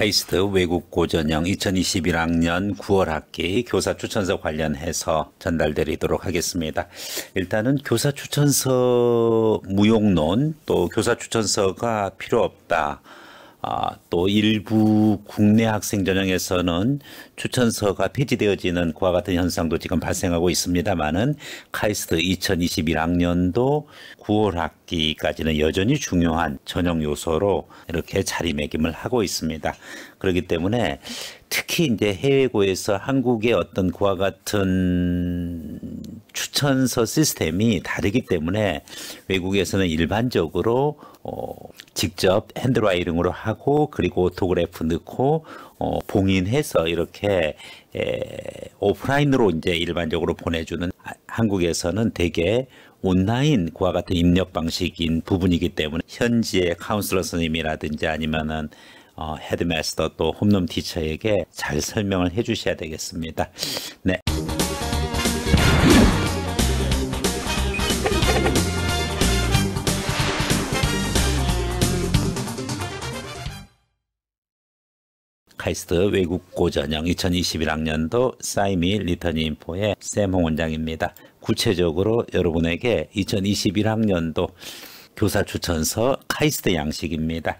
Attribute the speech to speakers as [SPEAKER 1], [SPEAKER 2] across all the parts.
[SPEAKER 1] 카이스트 외국 고전형 2021학년 9월 학기 교사 추천서 관련해서 전달드리도록 하겠습니다. 일단은 교사 추천서 무용론 또 교사 추천서가 필요 없다. 아, 또 일부 국내 학생 전형에서는 추천서가 폐지되어지는 그와 같은 현상도 지금 발생하고 있습니다만은 카이스트 2021학년도 9월 학기까지는 여전히 중요한 전형 요소로 이렇게 자리매김을 하고 있습니다. 그렇기 때문에 특히 이제 해외고에서 한국의 어떤 그와 같은 추천서 시스템이 다르기 때문에 외국에서는 일반적으로 어, 직접 핸드라이팅으로 하고 그리고 오토그래프 넣고 어, 봉인해서 이렇게 에, 오프라인으로 이제 일반적으로 보내주는 아, 한국에서는 대개 온라인 과 같은 입력 방식인 부분이기 때문에 현지의 카운슬러 선생님이라든지 아니면은 어, 헤드마스터 또 홈룸 티처에게 잘 설명을 해주셔야 되겠습니다. 네. 카이스트 외국고전형 2021학년도 사이미 리터니 인포의 샘홍 원장입니다. 구체적으로 여러분에게 2021학년도 교사 추천서 카이스트 양식입니다.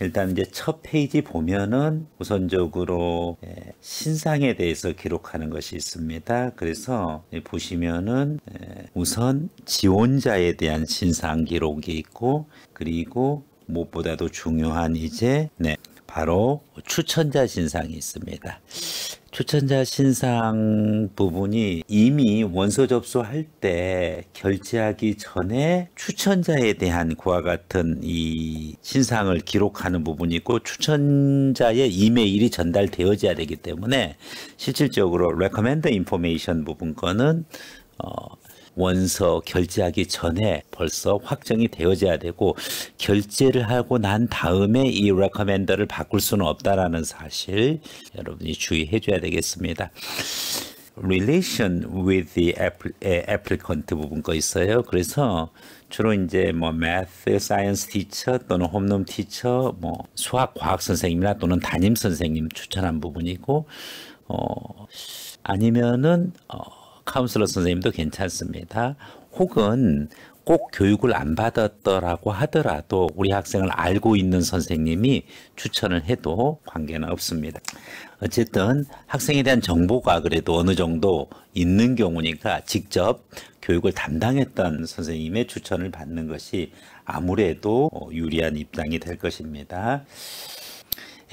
[SPEAKER 1] 일단 이제 첫 페이지 보면은 우선적으로 예, 신상에 대해서 기록하는 것이 있습니다. 그래서 보시면은 예, 우선 지원자에 대한 신상 기록이 있고 그리고 무엇보다도 중요한 이제 네, 바로 추천자 신상이 있습니다. 추천자 신상 부분이 이미 원서 접수할 때 결제하기 전에 추천자에 대한 그와 같은 이 신상을 기록하는 부분이 있고 추천자의 이메일이 전달되어져야 되기 때문에 실질적으로 레커멘드 인포메이션 부분 거는 어, 원서 결제하기 전에 벌써 확정이 되어져야 되고 결제를 하고 난 다음에 이 레커멘더를 바꿀 수는 없다라는 사실 여러분이 주의해 줘야 되겠습니다. relation with the applicant 부분 거 있어요. 그래서 주로 이제 뭐 math, science teacher 또는 홈룸 teacher, 뭐 수학 과학 선생님이나 또는 담임 선생님 추천한 부분이고 어 아니면은 어 카운슬러 선생님도 괜찮습니다. 혹은 꼭 교육을 안 받았더라고 하더라도 우리 학생을 알고 있는 선생님이 추천을 해도 관계는 없습니다. 어쨌든 학생에 대한 정보가 그래도 어느 정도 있는 경우니까 직접 교육을 담당했던 선생님의 추천을 받는 것이 아무래도 어, 유리한 입장이 될 것입니다.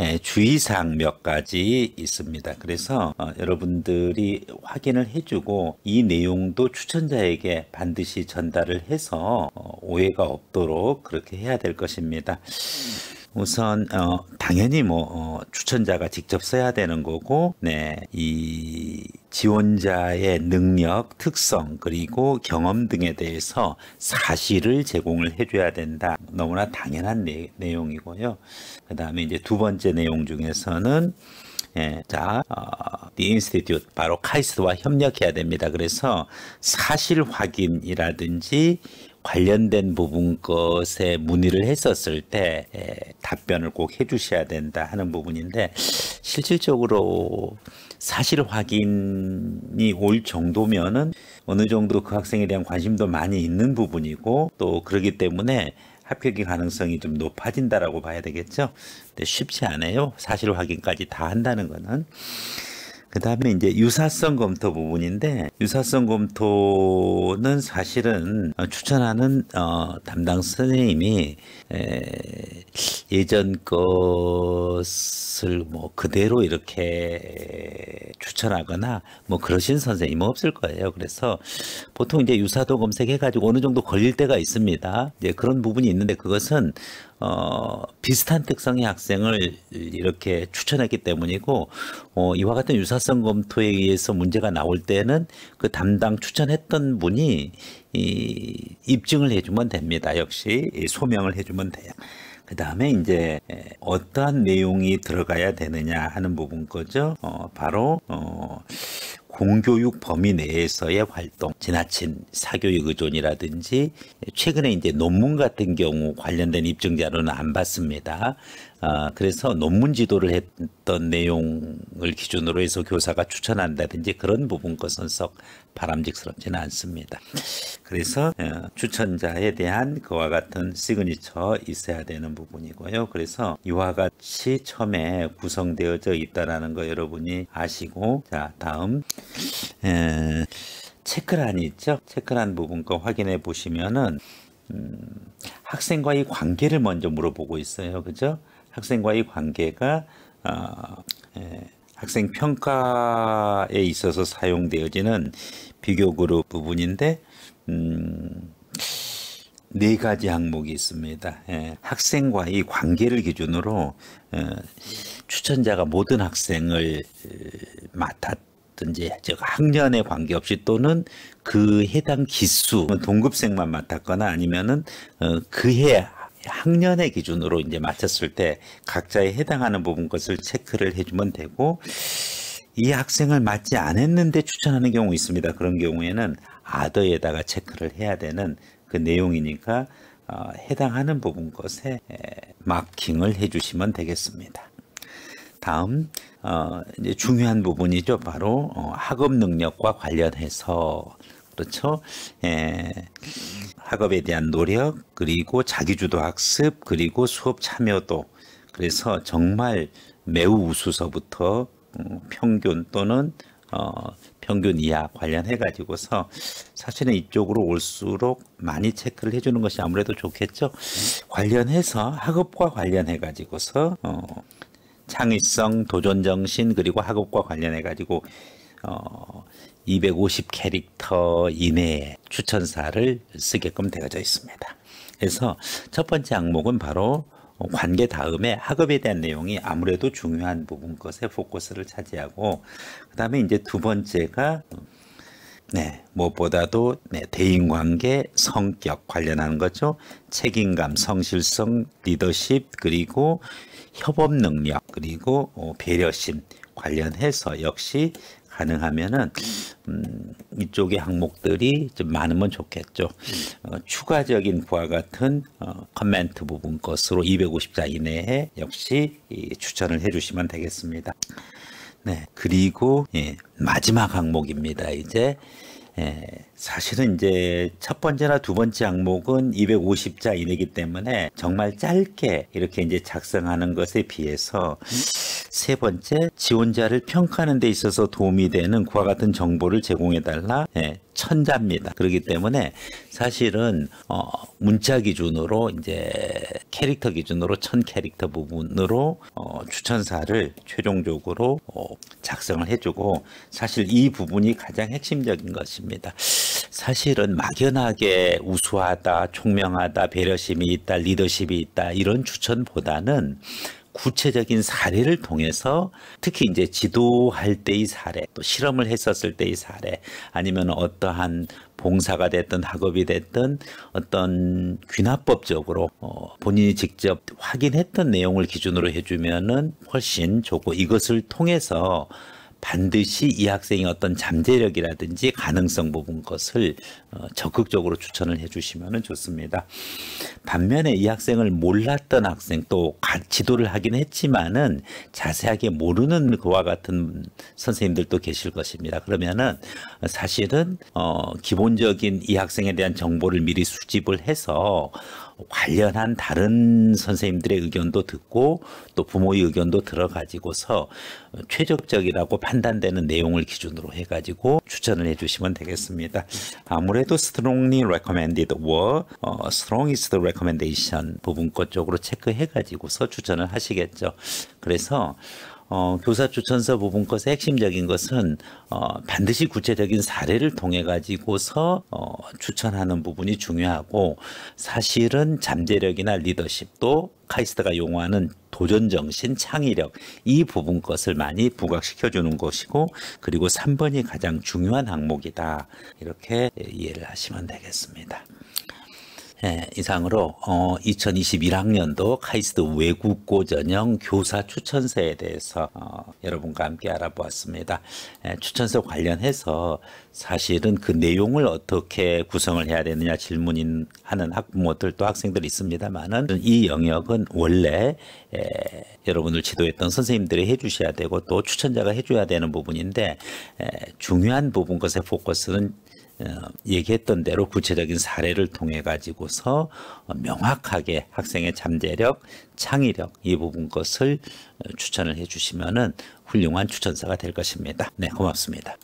[SPEAKER 1] 예, 주의사항 몇 가지 있습니다. 그래서 어, 여러분들이 확인을 해주고 이 내용도 추천자에게 반드시 전달을 해서 어, 오해가 없도록 그렇게 해야 될 것입니다. 우선 어, 당연히 뭐 어, 추천자가 직접 써야 되는 거고, 네, 이 지원자의 능력, 특성, 그리고 경험 등에 대해서 사실을 제공을 해줘야 된다. 너무나 당연한 내, 내용이고요. 그 다음에 이제 두 번째 내용 중에서는 예, 자, 어, The Institute, 바로 카이스트와 협력해야 됩니다. 그래서 사실 확인이라든지 관련된 부분 것에 문의를 했었을 때 예, 답변을 꼭 해주셔야 된다 하는 부분인데 실질적으로 사실 확인이 올 정도면은 어느 정도 그 학생에 대한 관심도 많이 있는 부분이고 또 그러기 때문에 합격의 가능성이 좀 높아진다라고 봐야 되겠죠. 근데 쉽지 않아요. 사실 확인까지 다 한다는 거는. 그 다음에 이제 유사성 검토 부분인데 유사성 검토는 사실은 어, 추천하는 어, 담당 선생님이 에, 예전 것을 뭐 그대로 이렇게 추천하거나 뭐 그러신 선생님은 없을 거예요. 그래서 보통 이제 유사도 검색해가지고 어느 정도 걸릴 때가 있습니다. 이제 그런 부분이 있는데 그것은 어, 비슷한 특성의 학생을 이렇게 추천했기 때문이고 어, 이와 같은 유사성 검토에 의해서 문제가 나올 때는 그 담당 추천했던 분이 이, 입증을 해주면 됩니다. 역시 소명을 해주면 돼요. 그 다음에 이제 어떠한 내용이 들어가야 되느냐 하는 부분 거죠. 어, 바로 어, 공교육 범위 내에서의 활동, 지나친 사교육 의존이라든지 최근에 이제 논문 같은 경우 관련된 입증 자료는 안 봤습니다. 아, 그래서 논문 지도를 했던 내용을 기준으로 해서 교사가 추천한다든지 그런 부분 것은 썩 바람직스럽지는 않습니다. 그래서 어, 추천자에 대한 그와 같은 시그니처 있어야 되는 부분이고요. 그래서 이와 같이 처음에 구성되어져 있다는거 여러분이 아시고 자 다음 에, 체크란이 있죠. 체크란 부분 거 확인해 보시면은 음, 학생과의 관계를 먼저 물어보고 있어요. 그죠? 학생과의 관계가 어, 에, 예, 학생 평가에 있어서 사용되어지는 비교그룹 부분인데 음, 네 가지 항목이 있습니다. 에, 예, 학생과의 관계를 기준으로 예, 추천자가 모든 학생을 어, 맡았든지 즉 학년에 관계없이 또는 그 해당 기수 동급생만 맡았거나 아니면은 어, 그해 학년의 기준으로 이제 맞췄을 때 각자에 해당하는 부분 것을 체크를 해주면 되고 이 학생을 맞지 않았는데 추천하는 경우 있습니다. 그런 경우에는 아더에다가 체크를 해야 되는 그 내용이니까 어, 해당하는 부분 것에 마킹을 해주시면 되겠습니다. 다음 어, 이제 중요한 부분이죠. 바로 어, 학업 능력과 관련해서 그렇죠. 에, 학업에 대한 노력, 그리고 자기주도 학습, 그리고 수업 참여도. 그래서 정말 매우 우수서부터 음, 평균 또는 어, 평균 이하 관련해 가지고서 사실은 이쪽으로 올수록 많이 체크를 해주는 것이 아무래도 좋겠죠. 관련해서 학업과 관련해 가지고서 어, 창의성, 도전 정신 그리고 학업과 관련해 가지고 어, 250 캐릭터 이내에 추천사를 쓰게끔 되어져 있습니다. 그래서 첫 번째 항목은 바로 관계 다음에 학업에 대한 내용이 아무래도 중요한 부분 것에 포커스를 차지하고 그 다음에 이제 두 번째가 네, 무엇보다도 네, 대인관계, 성격 관련하는 거죠. 책임감, 성실성, 리더십, 그리고 협업 능력, 그리고 어, 배려심 관련해서 역시 가능하면은 음, 이쪽의 항목들이 좀 많으면 좋겠죠. 어, 추가적인 부와 같은 어, 커멘트 부분 것으로 250자 이내에 역시 이, 추천을 해주시면 되겠습니다. 네, 그리고 예, 마지막 항목입니다. 이제 예, 사실은 이제 첫 번째나 두 번째 항목은 250자 이내기 때문에 정말 짧게 이렇게 이제 작성하는 것에 비해서 세 번째 지원자를 평가하는 데 있어서 도움이 되는 그와 같은 정보를 제공해 달라 예, 천자입니다. 그렇기 때문에 사실은 어, 문자 기준으로 이제 캐릭터 기준으로 천 캐릭터 부분으로 어, 추천사를 최종적으로 어, 작성을 해주고 사실 이 부분이 가장 핵심적인 것입니다. 사실은 막연하게 우수하다, 총명하다, 배려심이 있다, 리더십이 있다 이런 추천보다는 구체적인 사례를 통해서 특히 이제 지도할 때의 사례, 또 실험을 했었을 때의 사례, 아니면 어떠한 봉사가 됐든 학업이 됐든 어떤 귀납법적으로 어, 본인이 직접 확인했던 내용을 기준으로 해주면은 훨씬 좋고 이것을 통해서 반드시 이 학생이 어떤 잠재력이라든지 가능성 부분 것을 어, 적극적으로 추천을 해주시면 좋습니다. 반면에 이 학생을 몰랐던 학생 또 지도를 하긴 했지만은 자세하게 모르는 그와 같은 선생님들도 계실 것입니다. 그러면은 사실은 어 기본적인 이 학생에 대한 정보를 미리 수집을 해서 관련한 다른 선생님들의 의견도 듣고 또 부모의 의견도 들어가지고서 최적적이라고 판단되는 내용을 기준으로 해가지고 추천을 해주시면 되겠습니다. 아무래도 strongly recommended or 어, strongest recommendation 부분 것 쪽으로 체크해가지고서 추천을 하시겠죠. 그래서 어, 교사 추천서 부분것의 핵심적인 것은 어, 반드시 구체적인 사례를 통해 가지고서 어, 추천하는 부분이 중요하고 사실은 잠재력이나 리더십도 카이스트가 용어하는 도전 정신, 창의력 이 부분 것을 많이 부각시켜 주는 것이고 그리고 3번이 가장 중요한 항목이다. 이렇게 이해를 하시면 되겠습니다. 예, 이상으로 어, 2021학년도 카이스트 외국고 전형 교사 추천서에 대해서 어, 여러분과 함께 알아보았습니다. 예, 추천서 관련해서 사실은 그 내용을 어떻게 구성을 해야 되느냐 질문 하는 학부모들 또학생들있습니다만이 영역은 원래 예, 여러분을 지도했던 선생님들이 해주셔야 되고 또 추천자가 해줘야 되는 부분인데 예, 중요한 부분 것에 포커스는 어, 얘기했던 대로 구체적인 사례를 통해 가지고서 명확하게 학생의 잠재력, 창의력 이 부분 것을 추천을 해주시면은 훌륭한 추천사가 될 것입니다. 네, 고맙습니다.